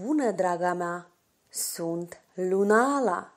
Bună, draga mea! Sunt Lunala!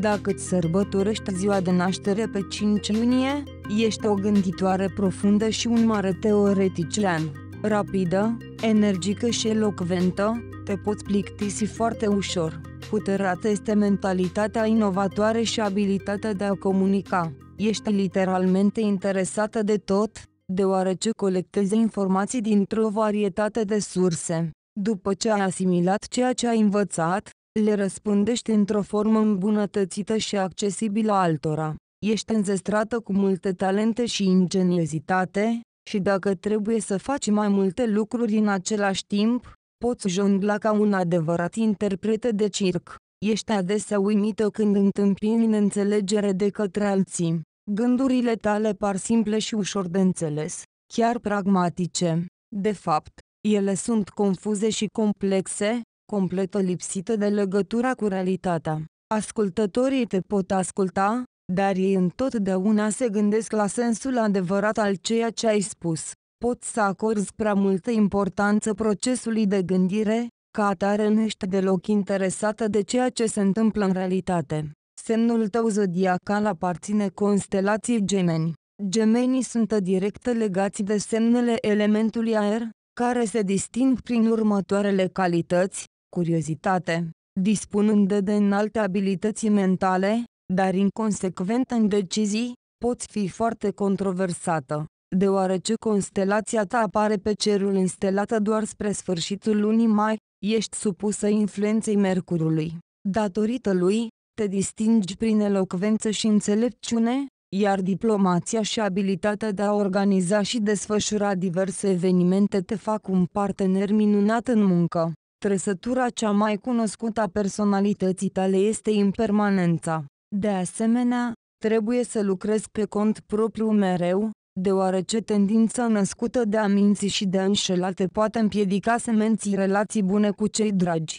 Dacă îți sărbătorești ziua de naștere pe 5 iunie, ești o gânditoare profundă și un mare teoretician. Rapidă, energică și elocventă, te poți plictisi foarte ușor. Puterea ta este mentalitatea inovatoare și abilitatea de a comunica. Ești literalmente interesată de tot, deoarece colecteze informații dintr-o varietate de surse. După ce ai asimilat ceea ce ai învățat, le răspândești într-o formă îmbunătățită și accesibilă altora. Ești înzestrată cu multe talente și ingeniozitate, și dacă trebuie să faci mai multe lucruri în același timp, poți jongla ca un adevărat interpret de circ. Ești adesea uimită când întâmpini înțelegere de către alții. Gândurile tale par simple și ușor de înțeles, chiar pragmatice. De fapt, ele sunt confuze și complexe, complet lipsite de legătura cu realitatea. Ascultătorii te pot asculta, dar ei întotdeauna se gândesc la sensul adevărat al ceea ce ai spus. Pot să acorzi prea multă importanță procesului de gândire, ca atare nu ești deloc interesată de ceea ce se întâmplă în realitate. Semnul tău zodiacal aparține constelației gemeni. Gemenii sunt direct legați de semnele elementului aer, care se disting prin următoarele calități, curiozitate, dispunând de înalte abilități mentale, dar inconsecvent în decizii, poți fi foarte controversată, deoarece constelația ta apare pe cerul înstelată doar spre sfârșitul lunii mai, ești supusă influenței Mercurului. Datorită lui, te distingi prin elocvență și înțelepciune, iar diplomația și abilitatea de a organiza și desfășura diverse evenimente te fac un partener minunat în muncă. Trăsătura cea mai cunoscută a personalității tale este impermanența. De asemenea, trebuie să lucrezi pe cont propriu mereu, deoarece tendința născută de a minți și de a înșela te poate împiedica să menții relații bune cu cei dragi.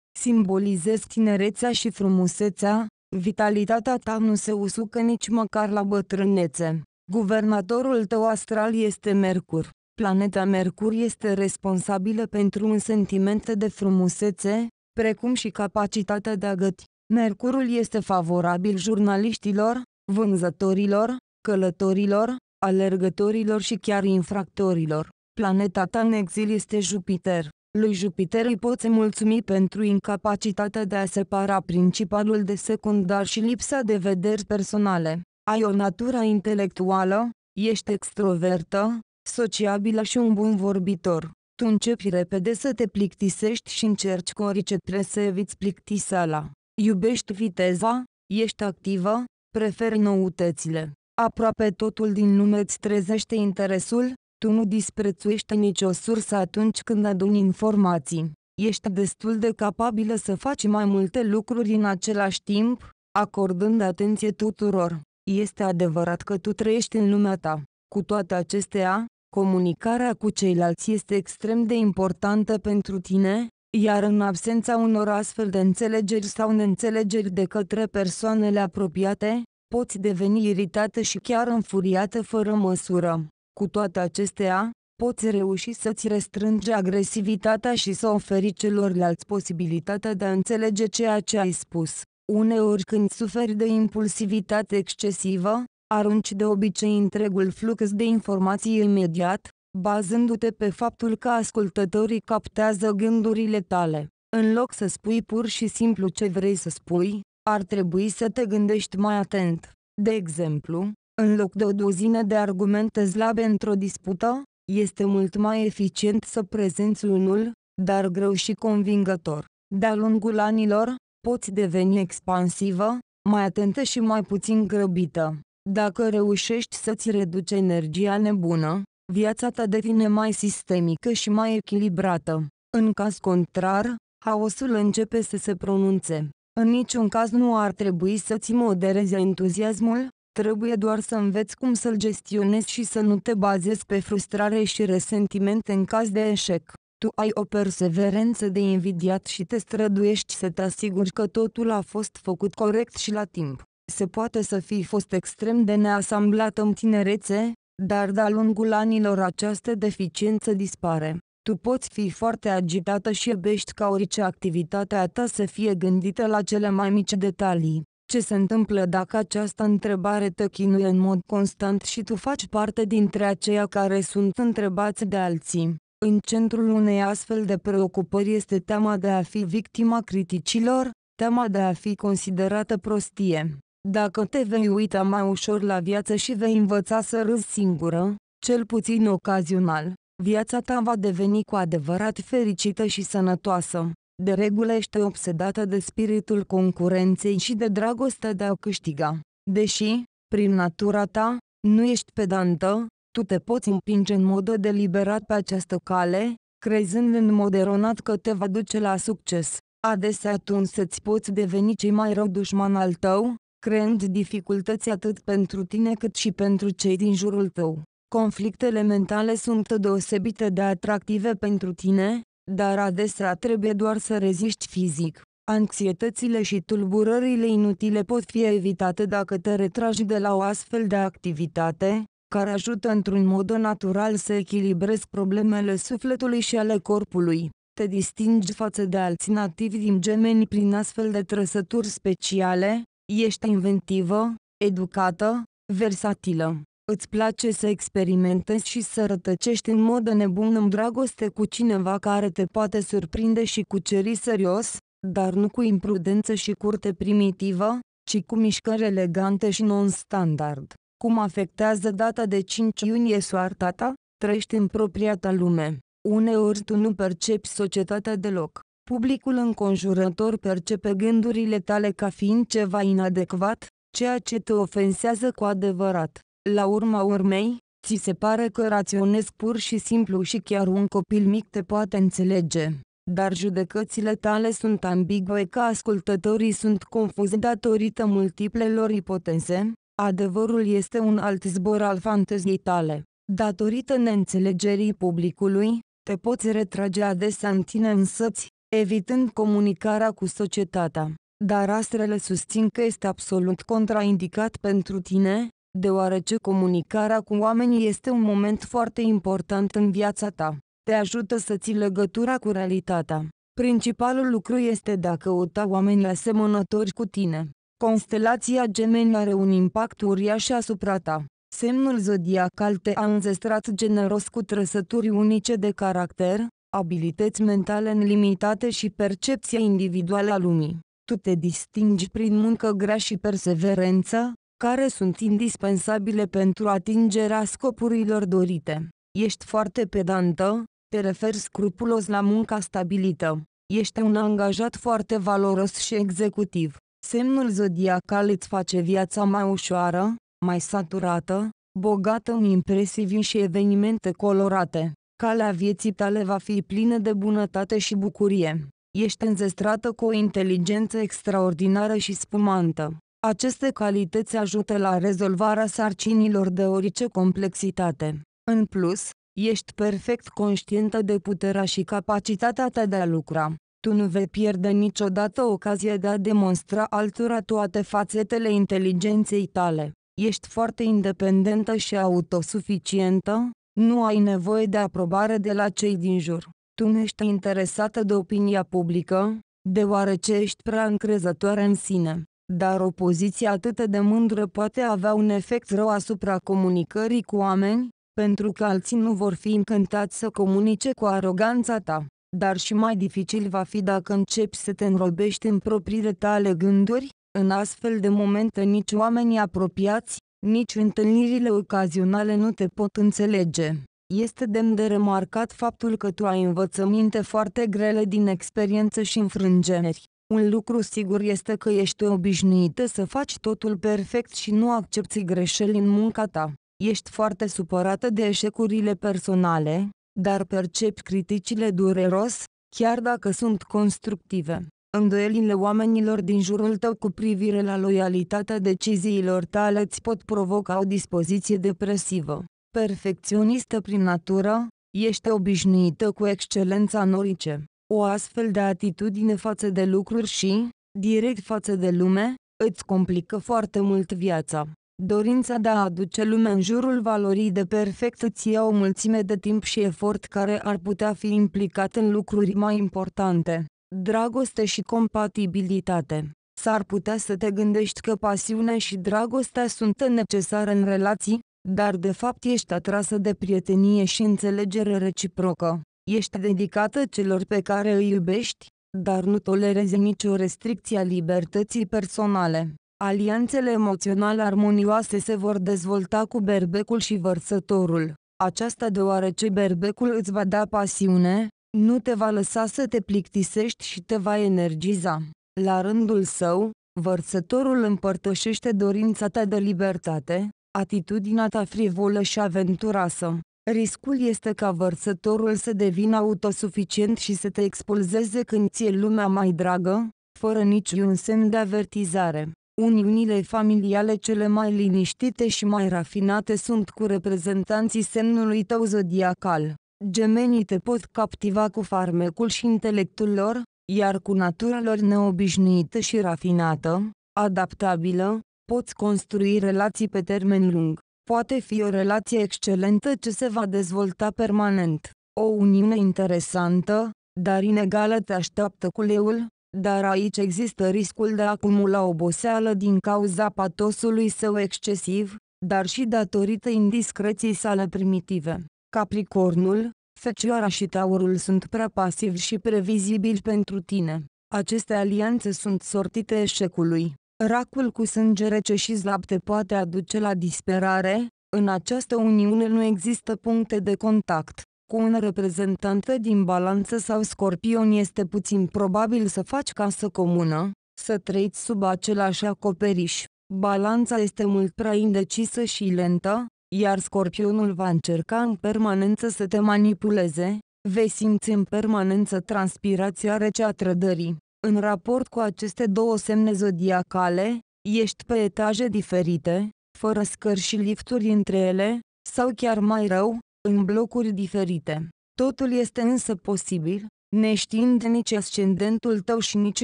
simbolizez tinerețea și frumusețea, vitalitatea ta nu se usucă nici măcar la bătrânețe. Guvernatorul tău astral este Mercur. Planeta Mercur este responsabilă pentru un sentiment de frumusețe, precum și capacitatea de a găti. Mercurul este favorabil jurnaliștilor, vânzătorilor, călătorilor, alergătorilor și chiar infractorilor. Planeta ta în exil este Jupiter. Lui Jupiter îi poți mulțumi pentru incapacitatea de a separa principalul de secundar și lipsa de vederi personale. Ai o natură intelectuală, ești extrovertă, sociabilă și un bun vorbitor. Tu începi repede să te plictisești și încerci cu orice trebuie să eviți plictiseala. Iubești viteza, ești activă, preferi noutățile. Aproape totul din lume îți trezește interesul, tu nu disprețuiești nicio sursă atunci când aduni informații. Ești destul de capabilă să faci mai multe lucruri în același timp, acordând atenție tuturor. Este adevărat că tu trăiești în lumea ta. Cu toate acestea, comunicarea cu ceilalți este extrem de importantă pentru tine, iar în absența unor astfel de înțelegeri sau neînțelegeri de către persoanele apropiate, poți deveni iritată și chiar înfuriată fără măsură. Cu toate acestea, poți reuși să-ți restrângi agresivitatea și să oferi celorlalți posibilitatea de a înțelege ceea ce ai spus. Uneori când suferi de impulsivitate excesivă, arunci de obicei întregul flux de informații imediat, bazându-te pe faptul că ascultătorii captează gândurile tale. În loc să spui pur și simplu ce vrei să spui, ar trebui să te gândești mai atent. De exemplu, în loc de o dozină de argumente slabe într-o dispută, este mult mai eficient să prezenți unul, dar greu și convingător. De-a lungul anilor, poți deveni expansivă, mai atentă și mai puțin grăbită. Dacă reușești să-ți reduci energia nebună, viața ta devine mai sistemică și mai echilibrată. În caz contrar, haosul începe să se pronunțe. În niciun caz nu ar trebui să-ți moderezi entuziasmul, Trebuie doar să înveți cum să-l gestionezi și să nu te bazezi pe frustrare și resentimente în caz de eșec. Tu ai o perseverență de invidiat și te străduiești să te asiguri că totul a fost făcut corect și la timp. Se poate să fi fost extrem de neasamblată în tinerețe, dar de-a lungul anilor această deficiență dispare. Tu poți fi foarte agitată și iubești ca orice activitatea ta să fie gândită la cele mai mici detalii. Ce se întâmplă dacă această întrebare te chinuie în mod constant și tu faci parte dintre aceia care sunt întrebați de alții? În centrul unei astfel de preocupări este teama de a fi victima criticilor, teama de a fi considerată prostie. Dacă te vei uita mai ușor la viață și vei învăța să râzi singură, cel puțin ocazional, viața ta va deveni cu adevărat fericită și sănătoasă. De regulă ești obsedată de spiritul concurenței și de dragostea de a câștiga. Deși, prin natura ta, nu ești pedantă, tu te poți împinge în mod deliberat pe această cale, crezând în mod eronat că te va duce la succes. Adesea tu însă-ți poți deveni cei mai rău dușman al tău, creând dificultăți atât pentru tine cât și pentru cei din jurul tău. Conflictele mentale sunt deosebite de atractive pentru tine, dar adesea trebuie doar să reziști fizic. Anxietățile și tulburările inutile pot fi evitate dacă te retragi de la o astfel de activitate, care ajută într-un mod natural să echilibrezi problemele sufletului și ale corpului. Te distingi față de alți nativi din gemeni prin astfel de trăsături speciale, ești inventivă, educată, versatilă. Îți place să experimentezi și să rătăcești în mod nebun în dragoste cu cineva care te poate surprinde și cuceri serios, dar nu cu imprudență și curte primitivă, ci cu mișcări elegante și non-standard. Cum afectează data de 5 iunie soarta ta? Trăiești în propria ta lume. Uneori tu nu percepi societatea deloc. Publicul înconjurător percepe gândurile tale ca fiind ceva inadecvat, ceea ce te ofensează cu adevărat. La urma urmei, ți se pare că raționezi pur și simplu și chiar un copil mic te poate înțelege. Dar judecățile tale sunt ambigue că ascultătorii sunt confuzi datorită multiplelor ipoteze, adevărul este un alt zbor al fanteziei tale. Datorită neînțelegerii publicului, te poți retrage adesea în tine însăți, evitând comunicarea cu societatea. Dar astrele susțin că este absolut contraindicat pentru tine, deoarece comunicarea cu oamenii este un moment foarte important în viața ta. Te ajută să ții legătura cu realitatea. Principalul lucru este de a căuta oameni asemănători cu tine. Constelația gemeni are un impact uriaș asupra ta. Semnul zodiacal te-a înzestrat generos cu trăsături unice de caracter, abilități mentale nelimitate și percepția individuală a lumii. Tu te distingi prin muncă grea și perseverență, care sunt indispensabile pentru atingerea scopurilor dorite. Ești foarte pedantă, te referi scrupulos la munca stabilită. Ești un angajat foarte valoros și executiv. Semnul zodiacal îți face viața mai ușoară, mai saturată, bogată în impresivii și evenimente colorate. Calea vieții tale va fi plină de bunătate și bucurie. Ești înzestrată cu o inteligență extraordinară și spumantă. Aceste calități ajută la rezolvarea sarcinilor de orice complexitate. În plus, ești perfect conștientă de puterea și capacitatea ta de a lucra. Tu nu vei pierde niciodată ocazia de a demonstra altora toate fațetele inteligenței tale. Ești foarte independentă și autosuficientă, nu ai nevoie de aprobare de la cei din jur. Tu nu ești interesată de opinia publică, deoarece ești prea încrezătoare în sine dar o poziție atât de mândră poate avea un efect rău asupra comunicării cu oameni, pentru că alții nu vor fi încântați să comunice cu aroganța ta. Dar și mai dificil va fi dacă începi să te înrobești în propriile tale gânduri, în astfel de momente nici oamenii apropiați, nici întâlnirile ocazionale nu te pot înțelege. Este demn de remarcat faptul că tu ai învățăminte foarte grele din experiență și înfrângeri. Un lucru sigur este că ești obișnuită să faci totul perfect și nu accepti greșeli în munca ta. Ești foarte supărată de eșecurile personale, dar percepi criticile dureros, chiar dacă sunt constructive. Îndoielile oamenilor din jurul tău cu privire la loialitatea deciziilor tale îți pot provoca o dispoziție depresivă. Perfecționistă prin natură, ești obișnuită cu excelența norice. O astfel de atitudine față de lucruri și, direct față de lume, îți complică foarte mult viața. Dorința de a aduce lumea în jurul valorii de perfect îți ia o mulțime de timp și efort care ar putea fi implicat în lucruri mai importante. Dragoste și compatibilitate S-ar putea să te gândești că pasiunea și dragostea sunt necesare în relații, dar de fapt ești atrasă de prietenie și înțelegere reciprocă. Ești dedicată celor pe care îi iubești, dar nu tolerezi nicio restricție a libertății personale. Alianțele emoționale armonioase se vor dezvolta cu berbecul și vărsătorul. Aceasta deoarece berbecul îți va da pasiune, nu te va lăsa să te plictisești și te va energiza. La rândul său, vărsătorul împărtășește dorința ta de libertate, atitudinea ta frivolă și aventuroasă. Riscul este ca vărsătorul să devină autosuficient și să te expulzeze când ți-e lumea mai dragă, fără niciun semn de avertizare. Uniunile familiale cele mai liniștite și mai rafinate sunt cu reprezentanții semnului tău zodiacal. Gemenii te pot captiva cu farmecul și intelectul lor, iar cu natura lor neobișnuită și rafinată, adaptabilă, poți construi relații pe termen lung. Poate fi o relație excelentă ce se va dezvolta permanent. O uniune interesantă, dar inegală te așteaptă leul. dar aici există riscul de a acumula oboseală din cauza patosului său excesiv, dar și datorită indiscreții sale primitive. Capricornul, Fecioara și Taurul sunt prea pasivi și previzibili pentru tine. Aceste alianțe sunt sortite eșecului. Racul cu sânge rece și te poate aduce la disperare, în această uniune nu există puncte de contact. Cu un reprezentant din balanță sau scorpion este puțin probabil să faci casă comună, să trăiți sub același acoperiș. Balanța este mult prea indecisă și lentă, iar scorpionul va încerca în permanență să te manipuleze, vei simți în permanență transpirația rece a trădării. În raport cu aceste două semne zodiacale, ești pe etaje diferite, fără scări și lifturi între ele, sau chiar mai rău, în blocuri diferite. Totul este însă posibil, neștiind nici ascendentul tău și nici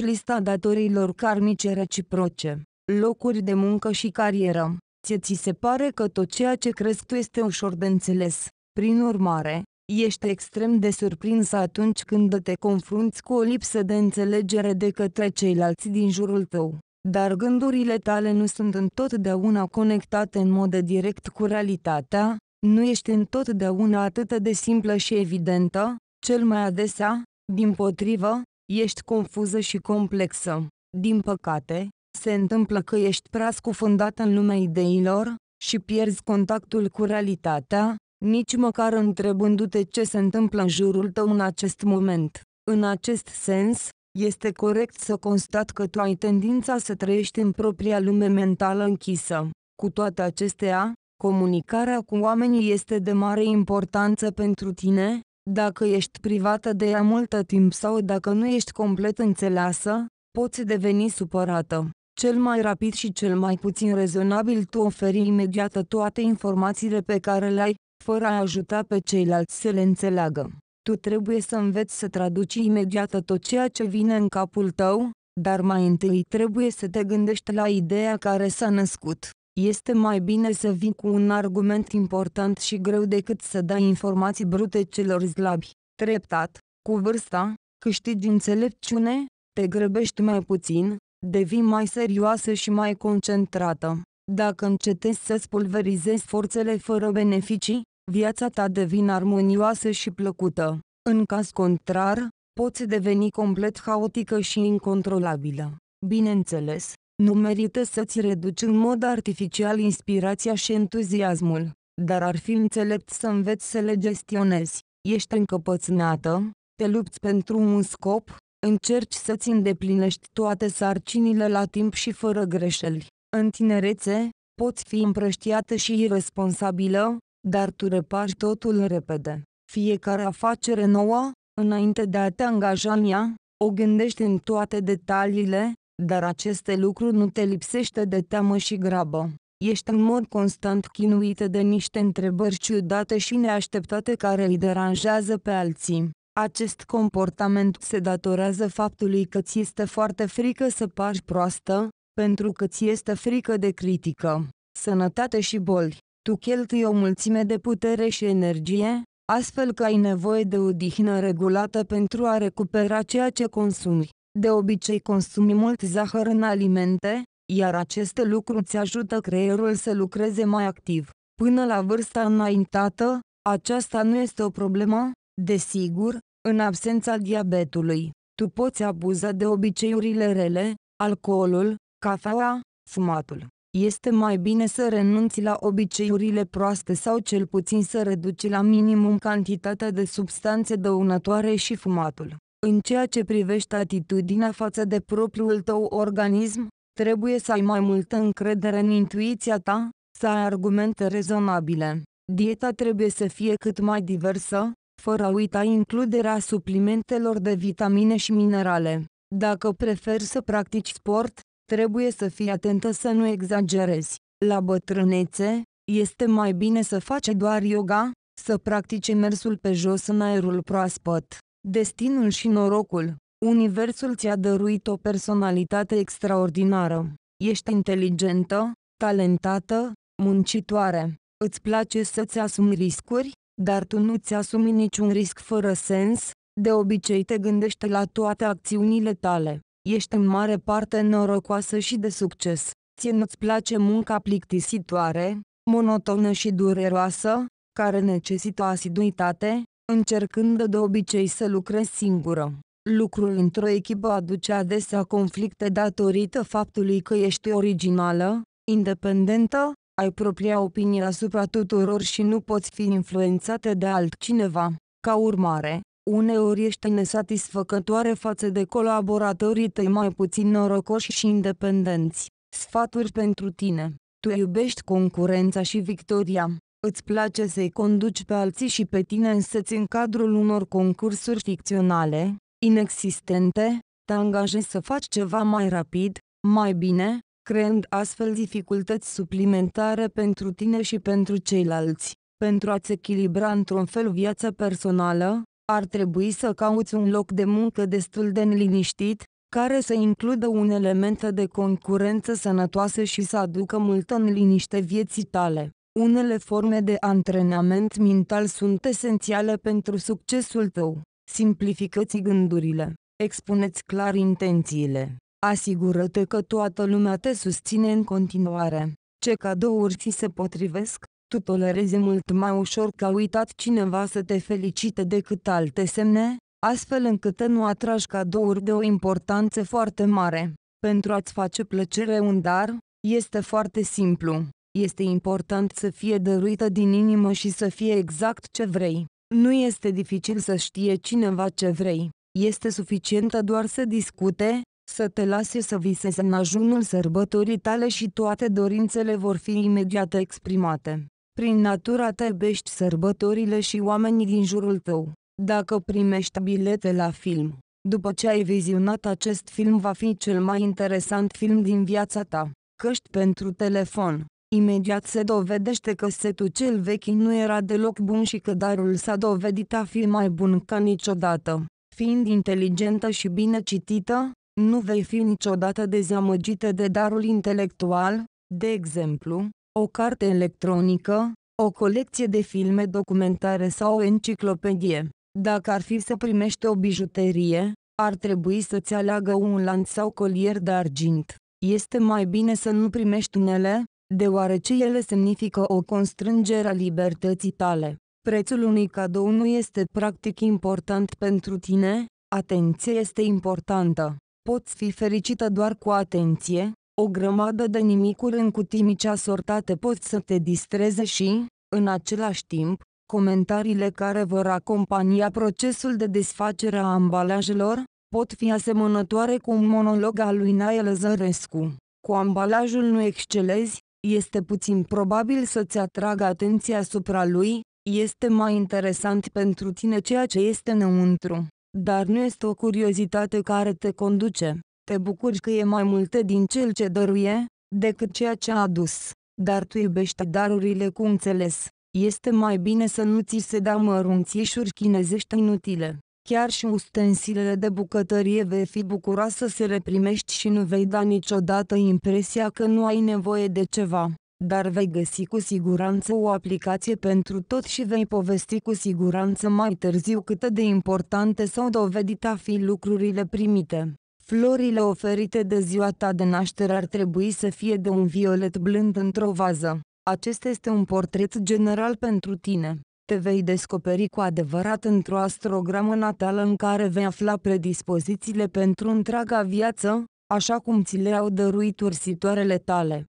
lista datorilor karmice reciproce, locuri de muncă și carieră. Ție ți se pare că tot ceea ce crezi tu este ușor de înțeles. Prin urmare, ești extrem de surprins atunci când te confrunți cu o lipsă de înțelegere de către ceilalți din jurul tău. Dar gândurile tale nu sunt întotdeauna conectate în mod direct cu realitatea, nu ești întotdeauna atât de simplă și evidentă, cel mai adesea, din potrivă, ești confuză și complexă. Din păcate, se întâmplă că ești prea scufundată în lumea ideilor și pierzi contactul cu realitatea, nici măcar întrebându-te ce se întâmplă în jurul tău în acest moment. În acest sens, este corect să constat că tu ai tendința să trăiești în propria lume mentală închisă. Cu toate acestea, comunicarea cu oamenii este de mare importanță pentru tine, dacă ești privată de ea multă timp sau dacă nu ești complet înțeleasă, poți deveni supărată. Cel mai rapid și cel mai puțin rezonabil tu oferi imediat toate informațiile pe care le ai, fără a ajuta pe ceilalți să le înțeleagă. Tu trebuie să înveți să traduci imediat tot ceea ce vine în capul tău, dar mai întâi trebuie să te gândești la ideea care s-a născut. Este mai bine să vii cu un argument important și greu decât să dai informații brute celor slabi. Treptat, cu vârsta, câștigi înțelepciune, te grăbești mai puțin, devii mai serioasă și mai concentrată. Dacă încetezi să spulverizezi forțele fără beneficii, viața ta devine armonioasă și plăcută. În caz contrar, poți deveni complet haotică și incontrolabilă. Bineînțeles, nu merită să-ți reduci în mod artificial inspirația și entuziasmul, dar ar fi înțelept să înveți să le gestionezi. Ești încăpățânată, te lupți pentru un scop, încerci să-ți îndeplinești toate sarcinile la timp și fără greșeli. În tinerețe, poți fi împrăștiată și irresponsabilă, dar tu repari totul repede. Fiecare afacere nouă, înainte de a te angaja în ea, o gândești în toate detaliile, dar aceste lucruri nu te lipsește de teamă și grabă. Ești în mod constant chinuită de niște întrebări ciudate și neașteptate care îi deranjează pe alții. Acest comportament se datorează faptului că ți este foarte frică să pari proastă, pentru că ți este frică de critică, sănătate și boli tu cheltui o mulțime de putere și energie, astfel că ai nevoie de o dihnă regulată pentru a recupera ceea ce consumi. De obicei consumi mult zahăr în alimente, iar acest lucru îți ajută creierul să lucreze mai activ. Până la vârsta înaintată, aceasta nu este o problemă, desigur, în absența diabetului. Tu poți abuza de obiceiurile rele, alcoolul, cafeaua, fumatul este mai bine să renunți la obiceiurile proaste sau cel puțin să reduci la minimum cantitatea de substanțe dăunătoare și fumatul. În ceea ce privește atitudinea față de propriul tău organism, trebuie să ai mai multă încredere în intuiția ta, să ai argumente rezonabile. Dieta trebuie să fie cât mai diversă, fără a uita includerea suplimentelor de vitamine și minerale. Dacă preferi să practici sport, Trebuie să fii atentă să nu exagerezi. La bătrânețe, este mai bine să faci doar yoga, să practici mersul pe jos în aerul proaspăt. Destinul și norocul. Universul ți-a dăruit o personalitate extraordinară. Ești inteligentă, talentată, muncitoare. Îți place să-ți asumi riscuri, dar tu nu-ți asumi niciun risc fără sens, de obicei te gândești la toate acțiunile tale. Ești în mare parte norocoasă și de succes. Ție nu-ți place munca plictisitoare, monotonă și dureroasă, care necesită asiduitate, încercând de obicei să lucrezi singură. Lucrul într-o echipă aduce adesea conflicte datorită faptului că ești originală, independentă, ai propria opinie asupra tuturor și nu poți fi influențată de altcineva. Ca urmare, uneori ești nesatisfăcătoare față de colaboratorii tăi mai puțin norocoși și independenți. Sfaturi pentru tine. Tu iubești concurența și victoria. Îți place să-i conduci pe alții și pe tine însăți în cadrul unor concursuri ficționale, inexistente, te angajezi să faci ceva mai rapid, mai bine, creând astfel dificultăți suplimentare pentru tine și pentru ceilalți. Pentru a-ți echilibra într-un fel viața personală, ar trebui să cauți un loc de muncă destul de liniștit, care să includă un element de concurență sănătoasă și să aducă multă în liniște vieții tale. Unele forme de antrenament mental sunt esențiale pentru succesul tău. Simplifică-ți gândurile. Expuneți clar intențiile. Asigură-te că toată lumea te susține în continuare. Ce cadouri ți se potrivesc? tu tolerezi mult mai ușor că a uitat cineva să te felicite decât alte semne, astfel încât nu atragi cadouri de o importanță foarte mare. Pentru a-ți face plăcere un dar, este foarte simplu. Este important să fie dăruită din inimă și să fie exact ce vrei. Nu este dificil să știe cineva ce vrei. Este suficientă doar să discute, să te lase să visezi în ajunul sărbătorii tale și toate dorințele vor fi imediat exprimate. Prin natura ta iubești sărbătorile și oamenii din jurul tău. Dacă primești bilete la film, după ce ai vizionat acest film va fi cel mai interesant film din viața ta. Căști pentru telefon. Imediat se dovedește că setul cel vechi nu era deloc bun și că darul s-a dovedit a fi mai bun ca niciodată. Fiind inteligentă și bine citită, nu vei fi niciodată dezamăgită de darul intelectual, de exemplu, o carte electronică, o colecție de filme documentare sau o enciclopedie. Dacă ar fi să primești o bijuterie, ar trebui să-ți aleagă un lanț sau colier de argint. Este mai bine să nu primești unele, deoarece ele semnifică o constrângere a libertății tale. Prețul unui cadou nu este practic important pentru tine, atenție este importantă. Poți fi fericită doar cu atenție, o grămadă de nimicuri în cutii mici asortate pot să te distreze și, în același timp, comentariile care vor acompania procesul de desfacere a ambalajelor, pot fi asemănătoare cu un monolog al lui Nael Zărescu. Cu ambalajul nu excelezi, este puțin probabil să-ți atragă atenția asupra lui, este mai interesant pentru tine ceea ce este înăuntru, dar nu este o curiozitate care te conduce. Te bucuri că e mai multe din cel ce dăruie, decât ceea ce a adus, dar tu iubești darurile cu înțeles. Este mai bine să nu ți se dea mărunțișuri chinezești inutile. Chiar și ustensilele de bucătărie vei fi bucuroasă să se reprimești și nu vei da niciodată impresia că nu ai nevoie de ceva, dar vei găsi cu siguranță o aplicație pentru tot și vei povesti cu siguranță mai târziu cât de importante s-au dovedit a fi lucrurile primite. Florile oferite de ziua ta de naștere ar trebui să fie de un violet blând într-o vază. Acesta este un portret general pentru tine. Te vei descoperi cu adevărat într-o astrogramă natală în care vei afla predispozițiile pentru întreaga viață, așa cum ți le-au dăruit ursitoarele tale.